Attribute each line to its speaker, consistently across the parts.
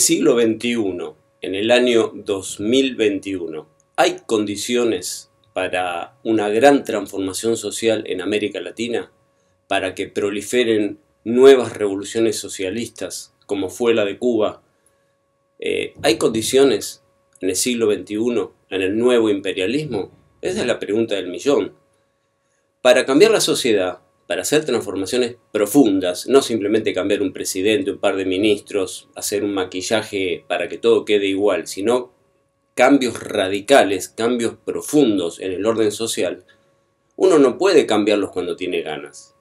Speaker 1: siglo XXI, en el año 2021, ¿hay condiciones para una gran transformación social en América Latina? ¿Para que proliferen nuevas revoluciones socialistas, como fue la de Cuba? Eh, ¿Hay condiciones en el siglo XXI, en el nuevo imperialismo? Esa es la pregunta del millón. Para cambiar la sociedad para hacer transformaciones profundas, no simplemente cambiar un presidente, un par de ministros, hacer un maquillaje para que todo quede igual, sino cambios radicales, cambios profundos en el orden social, uno no puede cambiarlos cuando tiene ganas.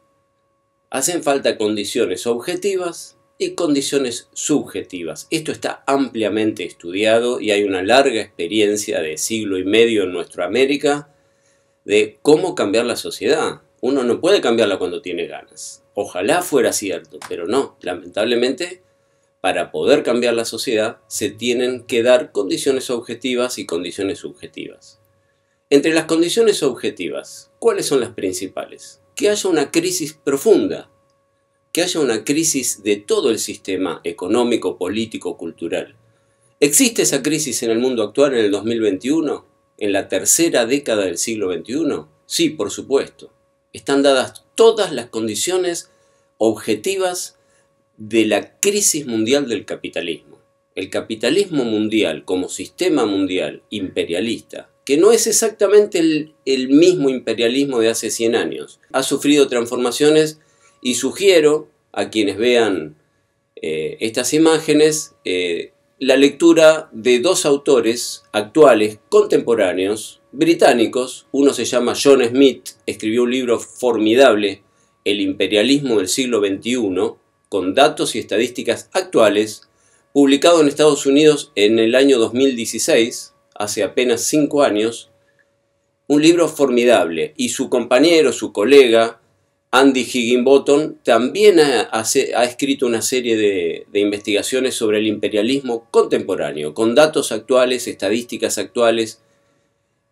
Speaker 1: Hacen falta condiciones objetivas y condiciones subjetivas. Esto está ampliamente estudiado y hay una larga experiencia de siglo y medio en nuestra América de cómo cambiar la sociedad uno no puede cambiarla cuando tiene ganas. Ojalá fuera cierto, pero no. Lamentablemente, para poder cambiar la sociedad, se tienen que dar condiciones objetivas y condiciones subjetivas. Entre las condiciones objetivas, ¿cuáles son las principales? Que haya una crisis profunda, que haya una crisis de todo el sistema económico, político, cultural. ¿Existe esa crisis en el mundo actual en el 2021? ¿En la tercera década del siglo XXI? Sí, por supuesto. Están dadas todas las condiciones objetivas de la crisis mundial del capitalismo. El capitalismo mundial como sistema mundial imperialista, que no es exactamente el, mismo imperialismo de hace 100 años, ha sufrido transformaciones y sugiero a quienes vean eh, estas imágenes eh, la lectura de dos autores actuales, contemporáneos, británicos, uno se llama John Smith, escribió un libro formidable, El imperialismo del siglo XXI, con datos y estadísticas actuales, publicado en Estados Unidos en el año 2016, hace apenas cinco años, un libro formidable, y su compañero, su colega, Andy Higginbottom, también ha, ha escrito una serie de investigaciones sobre el imperialismo contemporáneo, con datos actuales, estadísticas actuales,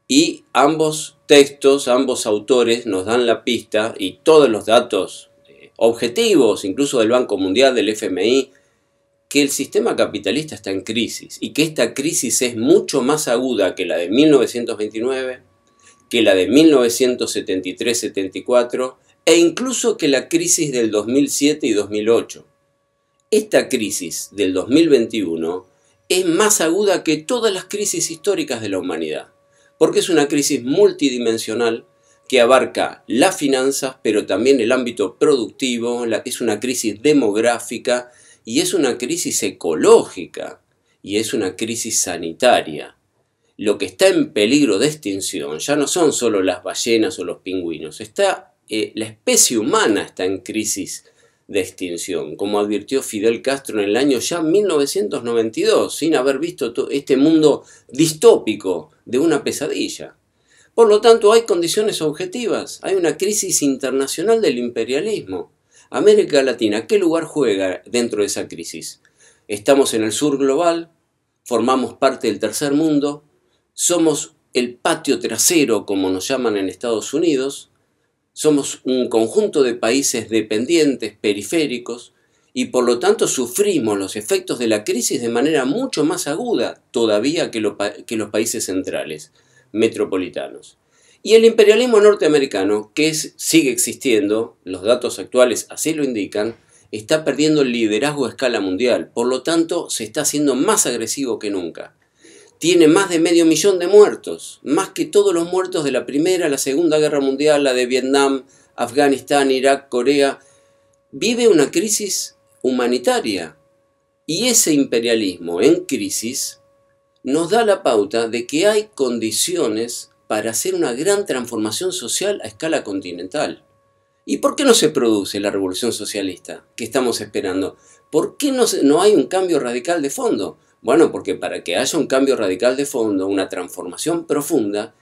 Speaker 1: y ambos textos, ambos autores nos dan la pista y todos los datos eh, objetivos, incluso del Banco Mundial, del FMI, que el sistema capitalista está en crisis y que esta crisis es mucho más aguda que la de 1929, que la de 1973-74 e incluso que la crisis del 2007 y 2008. Esta crisis del 2021 es más aguda que todas las crisis históricas de la humanidad porque es una crisis multidimensional que abarca las finanzas, pero también el ámbito productivo, es una crisis demográfica y es una crisis ecológica y es una crisis sanitaria. Lo que está en peligro de extinción ya no son solo las ballenas o los pingüinos, está, eh, la especie humana está en crisis de extinción, como advirtió Fidel Castro en el año ya 1992, sin haber visto este mundo distópico de una pesadilla. Por lo tanto, hay condiciones objetivas, hay una crisis internacional del imperialismo. América Latina, ¿qué lugar juega dentro de esa crisis? Estamos en el sur global, formamos parte del tercer mundo, somos el patio trasero, como nos llaman en Estados Unidos, somos un conjunto de países dependientes, periféricos, y por lo tanto sufrimos los efectos de la crisis de manera mucho más aguda todavía que, los países centrales metropolitanos. Y el imperialismo norteamericano, que sigue existiendo, los datos actuales así lo indican, está perdiendo el liderazgo a escala mundial, por lo tanto se está haciendo más agresivo que nunca. Tiene más de medio millón de muertos, más que todos los muertos de la Primera, la Segunda Guerra Mundial, la de Vietnam, Afganistán, Irak, Corea. Vive una crisis humanitaria. Y ese imperialismo en crisis nos da la pauta de que hay condiciones para hacer una gran transformación social a escala continental. ¿Y por qué no se produce la revolución socialista que estamos esperando? ¿Por qué no, no hay un cambio radical de fondo? Bueno, porque para que haya un cambio radical de fondo, una transformación profunda,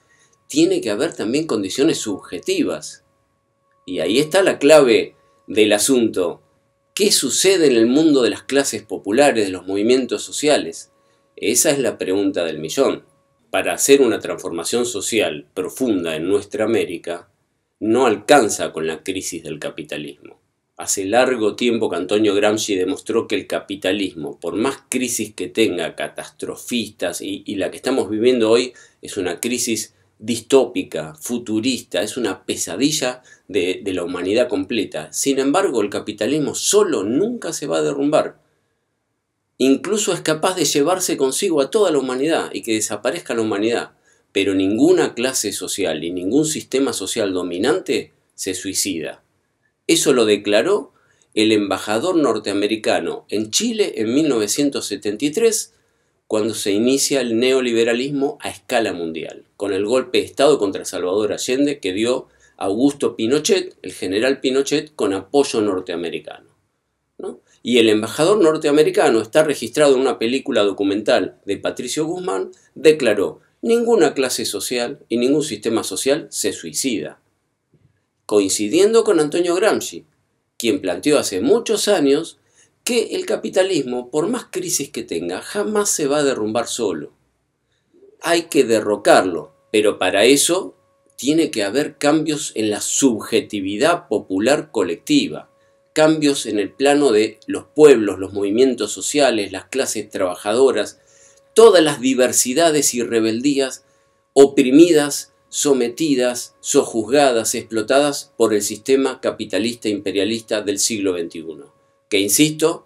Speaker 1: tiene que haber también condiciones subjetivas. Y ahí está la clave del asunto. ¿Qué sucede en el mundo de las clases populares, de los movimientos sociales? Esa es la pregunta del millón. Para hacer una transformación social profunda en nuestra América, no alcanza con la crisis del capitalismo. Hace largo tiempo que Antonio Gramsci demostró que el capitalismo, por más crisis que tenga, catastrofistas, y, la que estamos viviendo hoy es una crisis distópica, futurista, es una pesadilla de, la humanidad completa. Sin embargo, el capitalismo solo nunca se va a derrumbar. Incluso es capaz de llevarse consigo a toda la humanidad y que desaparezca la humanidad. Pero ninguna clase social y ningún sistema social dominante se suicida. Eso lo declaró el embajador norteamericano en Chile en 1973, cuando se inicia el neoliberalismo a escala mundial, con el golpe de Estado contra Salvador Allende que dio Augusto Pinochet, el general Pinochet, con apoyo norteamericano. Y el embajador norteamericano está registrado en una película documental de Patricio Guzmán, declaró, ninguna clase social y ningún sistema social se suicida. Coincidiendo con Antonio Gramsci, quien planteó hace muchos años que el capitalismo, por más crisis que tenga, jamás se va a derrumbar solo. Hay que derrocarlo, pero para eso tiene que haber cambios en la subjetividad popular colectiva, cambios en el plano de los pueblos, los movimientos sociales, las clases trabajadoras, todas las diversidades y rebeldías oprimidas, sometidas, sojuzgadas, explotadas por el sistema capitalista imperialista del siglo XXI, que, insisto,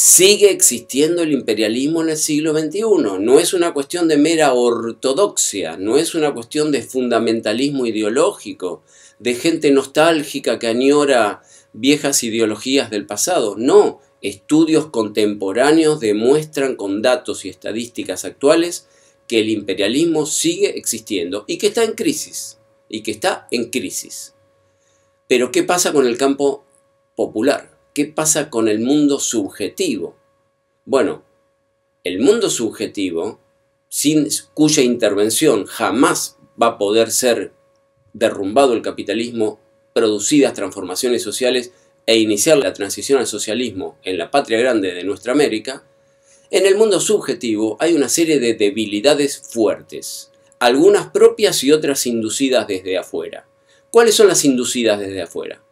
Speaker 1: sigue existiendo el imperialismo en el siglo XXI. No es una cuestión de mera ortodoxia, no es una cuestión de fundamentalismo ideológico, de gente nostálgica que añora viejas ideologías del pasado. No, estudios contemporáneos demuestran con datos y estadísticas actuales que el imperialismo sigue existiendo y que está en crisis, y que está en crisis. Pero ¿qué pasa con el campo popular? ¿qué pasa con el mundo subjetivo? Bueno, el mundo subjetivo, sin cuya intervención jamás va a poder ser derrumbado el capitalismo, producidas transformaciones sociales e iniciar la transición al socialismo en la patria grande de nuestra América, en el mundo subjetivo hay una serie de debilidades fuertes, algunas propias y otras inducidas desde afuera. ¿Cuáles son las inducidas desde afuera?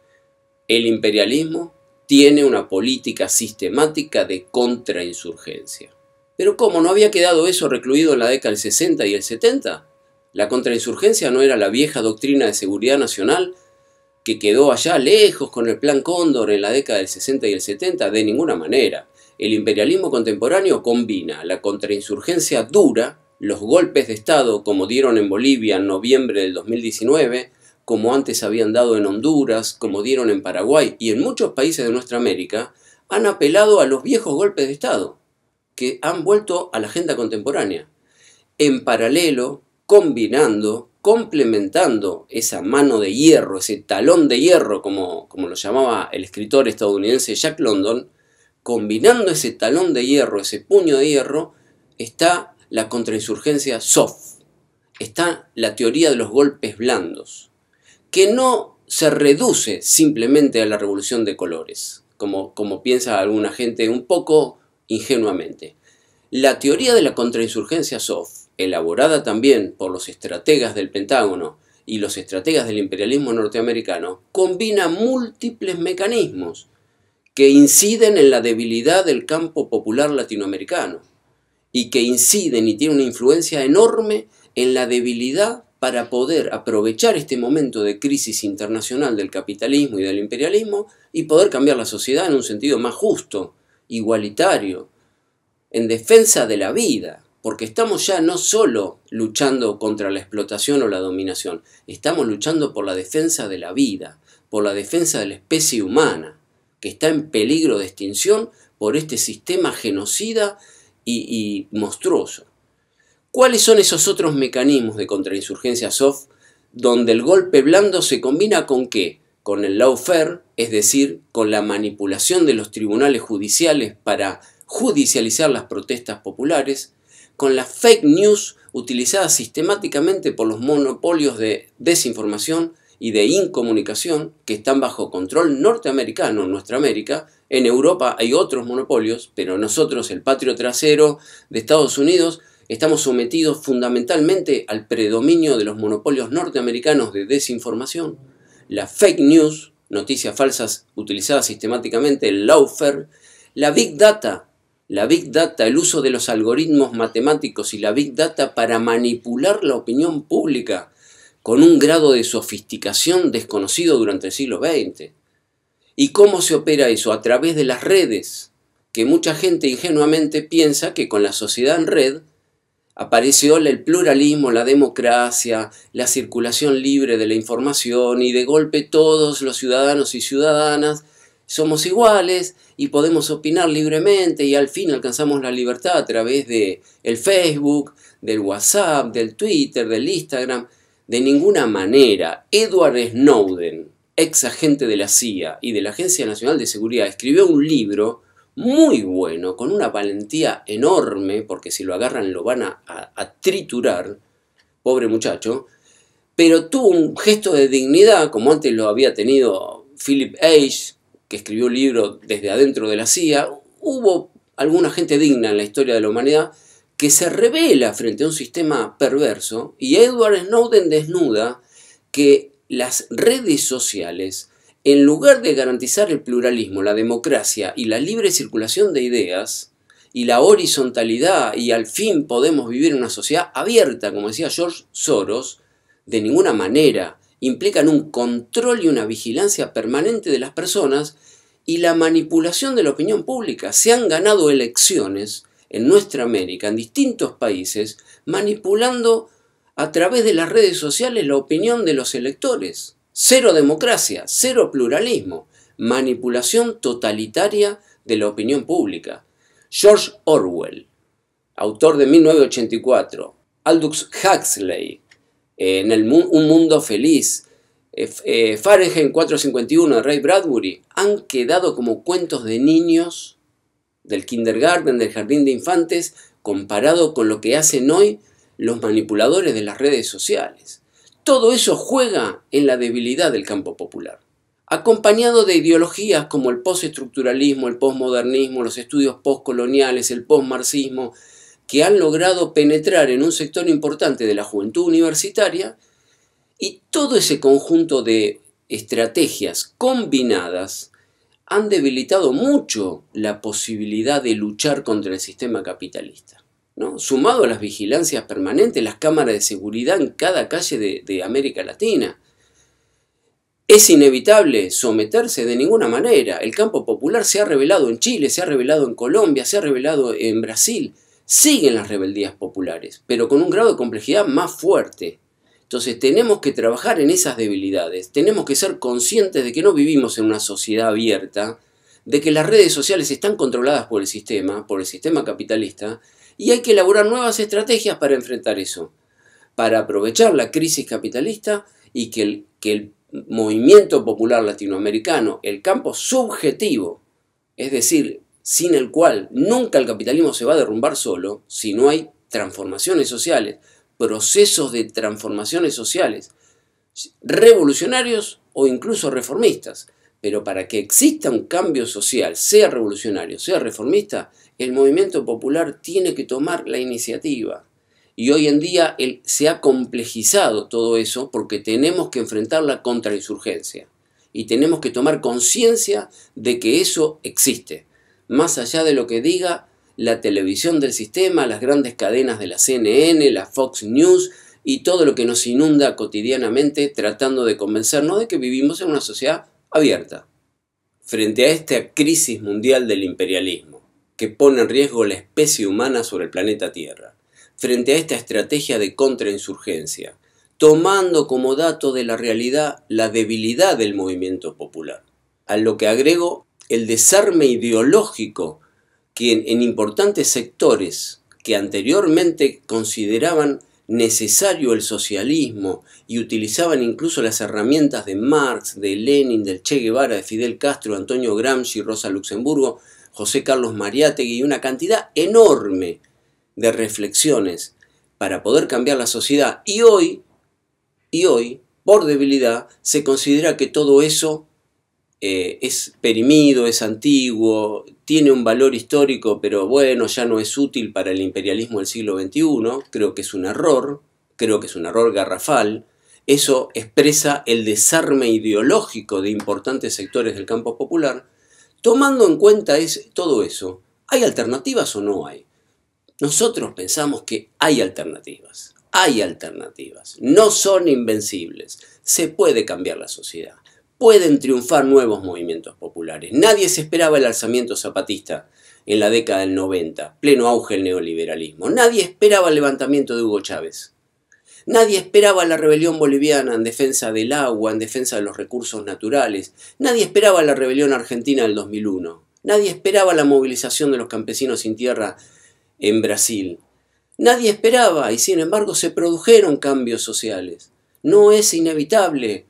Speaker 1: El imperialismo, tiene una política sistemática de contrainsurgencia. Pero ¿cómo? ¿No había quedado eso recluido en la década del 60 y el 70? La contrainsurgencia no era la vieja doctrina de seguridad nacional que quedó allá lejos con el Plan Cóndor en la década del 60 y el 70, de ninguna manera. El imperialismo contemporáneo combina la contrainsurgencia dura, los golpes de Estado como dieron en Bolivia en noviembre del 2019, como antes habían dado en Honduras, como dieron en Paraguay y en muchos países de nuestra América, han apelado a los viejos golpes de Estado, que han vuelto a la agenda contemporánea. En paralelo, combinando, complementando esa mano de hierro, ese talón de hierro, como, como lo llamaba el escritor estadounidense Jack London, combinando ese talón de hierro, ese puño de hierro, está la contrainsurgencia soft, está la teoría de los golpes blandos que no se reduce simplemente a la revolución de colores, como, piensa alguna gente un poco ingenuamente. La teoría de la contrainsurgencia soft, elaborada también por los estrategas del Pentágono y los estrategas del imperialismo norteamericano, combina múltiples mecanismos que inciden en la debilidad del campo popular latinoamericano y que inciden y tienen una influencia enorme en la debilidad para poder aprovechar este momento de crisis internacional del capitalismo y del imperialismo y poder cambiar la sociedad en un sentido más justo, igualitario, en defensa de la vida, porque estamos ya no solo luchando contra la explotación o la dominación, estamos luchando por la defensa de la vida, por la defensa de la especie humana, que está en peligro de extinción por este sistema genocida y, y monstruoso. ¿Cuáles son esos otros mecanismos de contrainsurgencia soft donde el golpe blando se combina con qué? Con el lawfare, es decir, con la manipulación de los tribunales judiciales para judicializar las protestas populares, con la fake news utilizada sistemáticamente por los monopolios de desinformación y de incomunicación que están bajo control norteamericano en nuestra América. En Europa hay otros monopolios, pero nosotros, el patrio trasero de Estados Unidos, estamos sometidos fundamentalmente al predominio de los monopolios norteamericanos de desinformación, la fake news, noticias falsas utilizadas sistemáticamente, el lawfare, la big data, la big data, el uso de los algoritmos matemáticos y la big data para manipular la opinión pública con un grado de sofisticación desconocido durante el siglo XX. ¿Y cómo se opera eso? A través de las redes, que mucha gente ingenuamente piensa que con la sociedad en red apareció el pluralismo, la democracia, la circulación libre de la información y de golpe todos los ciudadanos y ciudadanas somos iguales y podemos opinar libremente y al fin alcanzamos la libertad a través de el Facebook, del WhatsApp, del Twitter, del Instagram. De ninguna manera, Edward Snowden, ex agente de la CIA y de la Agencia Nacional de Seguridad, escribió un libro muy bueno, con una valentía enorme, porque si lo agarran lo van a, triturar, pobre muchacho, pero tuvo un gesto de dignidad, como antes lo había tenido Philip Age, que escribió el libro desde adentro de la CIA, hubo alguna gente digna en la historia de la humanidad que se revela frente a un sistema perverso y Edward Snowden desnuda que las redes sociales en lugar de garantizar el pluralismo, la democracia y la libre circulación de ideas, y la horizontalidad, y al fin podemos vivir en una sociedad abierta, como decía George Soros, de ninguna manera implican un control y una vigilancia permanente de las personas y la manipulación de la opinión pública. Se han ganado elecciones en nuestra América, en distintos países, manipulando a través de las redes sociales la opinión de los electores. Cero democracia, cero pluralismo, manipulación totalitaria de la opinión pública. George Orwell, autor de 1984, Aldous Huxley, en el Un Mundo Feliz, eh, eh, Fahrenheit 451 de Ray Bradbury, han quedado como cuentos de niños del kindergarten, del jardín de infantes, comparado con lo que hacen hoy los manipuladores de las redes sociales. Todo eso juega en la debilidad del campo popular, acompañado de ideologías como el postestructuralismo, el posmodernismo, los estudios postcoloniales, el postmarxismo, que han logrado penetrar en un sector importante de la juventud universitaria y todo ese conjunto de estrategias combinadas han debilitado mucho la posibilidad de luchar contra el sistema capitalista sumado a las vigilancias permanentes, las cámaras de seguridad en cada calle de América Latina. Es inevitable someterse de ninguna manera. El campo popular se ha revelado en Chile, se ha revelado en Colombia, se ha revelado en Brasil. Siguen las rebeldías populares, pero con un grado de complejidad más fuerte. Entonces tenemos que trabajar en esas debilidades, tenemos que ser conscientes de que no vivimos en una sociedad abierta, de que las redes sociales están controladas por el sistema, por el sistema capitalista, y hay que elaborar nuevas estrategias para enfrentar eso, para aprovechar la crisis capitalista y que el, que el movimiento popular latinoamericano, el campo subjetivo, es decir, sin el cual nunca el capitalismo se va a derrumbar solo, si no hay transformaciones sociales, procesos de transformaciones sociales, revolucionarios o incluso reformistas. Pero para que exista un cambio social, sea revolucionario, sea reformista, el movimiento popular tiene que tomar la iniciativa. Y hoy en día se ha complejizado todo eso porque tenemos que enfrentar la contrainsurgencia y tenemos que tomar conciencia de que eso existe, más allá de lo que diga la televisión del sistema, las grandes cadenas de la CNN, la Fox News y todo lo que nos inunda cotidianamente tratando de convencernos de que vivimos en una sociedad abierta frente a esta crisis mundial del imperialismo que pone en riesgo la especie humana sobre el planeta Tierra, frente a esta estrategia de contrainsurgencia, tomando como dato de la realidad la debilidad del movimiento popular, a lo que agrego el desarme ideológico que en, en importantes sectores que anteriormente consideraban necesario el socialismo y utilizaban incluso las herramientas de Marx, de Lenin, del Che Guevara, de Fidel Castro, Antonio Gramsci, Rosa Luxemburgo, José Carlos Mariátegui y una cantidad enorme de reflexiones para poder cambiar la sociedad. Y hoy, y hoy, por debilidad, se considera que todo eso eh, es perimido, es antiguo, tiene un valor histórico, pero bueno, ya no es útil para el imperialismo del siglo XXI, creo que es un error, creo que es un error garrafal, eso expresa el desarme ideológico de importantes sectores del campo popular, tomando en cuenta es, todo eso, ¿hay alternativas o no hay? Nosotros pensamos que hay alternativas, hay alternativas, no son invencibles, se puede cambiar la sociedad pueden triunfar nuevos movimientos populares. Nadie se esperaba el alzamiento zapatista en la década del 90, pleno auge del neoliberalismo. Nadie esperaba el levantamiento de Hugo Chávez. Nadie esperaba la rebelión boliviana en defensa del agua, en defensa de los recursos naturales. Nadie esperaba la rebelión argentina del 2001. Nadie esperaba la movilización de los campesinos sin tierra en Brasil. Nadie esperaba y sin embargo se produjeron cambios sociales. No es inevitable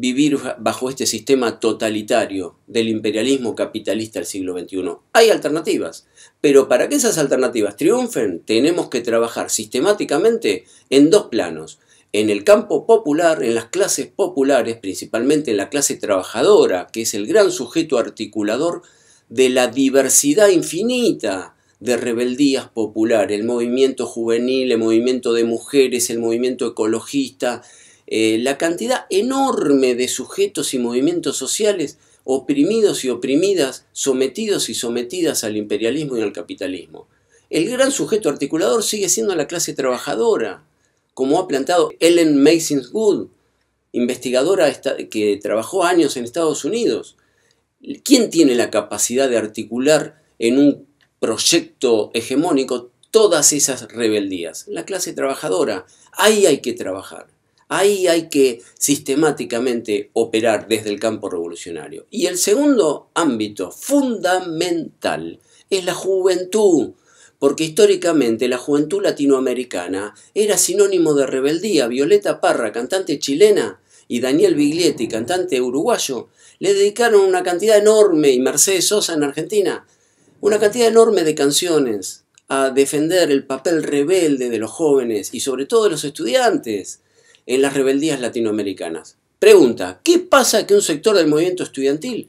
Speaker 1: vivir bajo este sistema totalitario del imperialismo capitalista del siglo XXI. Hay alternativas, pero para que esas alternativas triunfen tenemos que trabajar sistemáticamente en dos planos. En el campo popular, en las clases populares, principalmente en la clase trabajadora, que es el gran sujeto articulador de la diversidad infinita de rebeldías populares, el movimiento juvenil, el movimiento de mujeres, el movimiento ecologista, eh, la cantidad enorme de sujetos y movimientos sociales oprimidos y oprimidas, sometidos y sometidas al imperialismo y al capitalismo. El gran sujeto articulador sigue siendo la clase trabajadora, como ha plantado Ellen Mason Good, investigadora que trabajó años en Estados Unidos. ¿Quién tiene la capacidad de articular en un proyecto hegemónico todas esas rebeldías? La clase trabajadora. Ahí hay que trabajar. Ahí hay que sistemáticamente operar desde el campo revolucionario. Y el segundo ámbito fundamental es la juventud, porque históricamente la juventud latinoamericana era sinónimo de rebeldía. Violeta Parra, cantante chilena, y Daniel Biglietti, cantante uruguayo, le dedicaron una cantidad enorme, y Mercedes Sosa en Argentina, una cantidad enorme de canciones a defender el papel rebelde de los jóvenes y sobre todo de los estudiantes en las rebeldías latinoamericanas. Pregunta, ¿qué pasa que un sector del movimiento estudiantil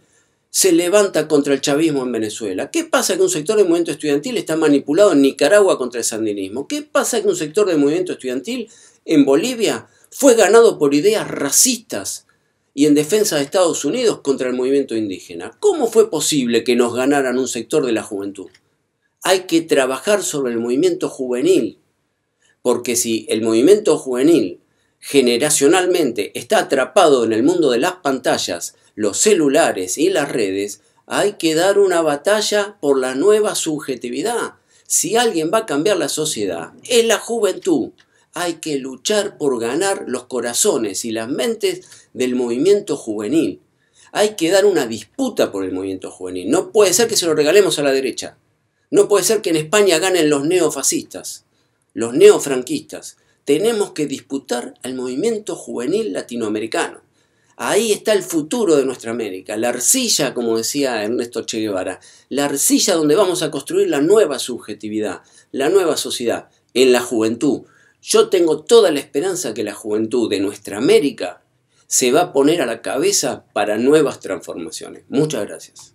Speaker 1: se levanta contra el chavismo en Venezuela? ¿Qué pasa que un sector del movimiento estudiantil está manipulado en Nicaragua contra el sandinismo? ¿Qué pasa que un sector del movimiento estudiantil en Bolivia fue ganado por ideas racistas y en defensa de Estados Unidos contra el movimiento indígena? ¿Cómo fue posible que nos ganaran un sector de la juventud? Hay que trabajar sobre el movimiento juvenil, porque si el movimiento juvenil generacionalmente está atrapado en el mundo de las pantallas, los celulares y las redes, hay que dar una batalla por la nueva subjetividad. Si alguien va a cambiar la sociedad, es la juventud. Hay que luchar por ganar los corazones y las mentes del movimiento juvenil. Hay que dar una disputa por el movimiento juvenil. No puede ser que se lo regalemos a la derecha. No puede ser que en España ganen los neofascistas, los neofranquistas tenemos que disputar al movimiento juvenil latinoamericano. Ahí está el futuro de nuestra América, la arcilla, como decía Ernesto Che Guevara, la arcilla donde vamos a construir la nueva subjetividad, la nueva sociedad, en la juventud. Yo tengo toda la esperanza que la juventud de nuestra América se va a poner a la cabeza para nuevas transformaciones. Muchas gracias.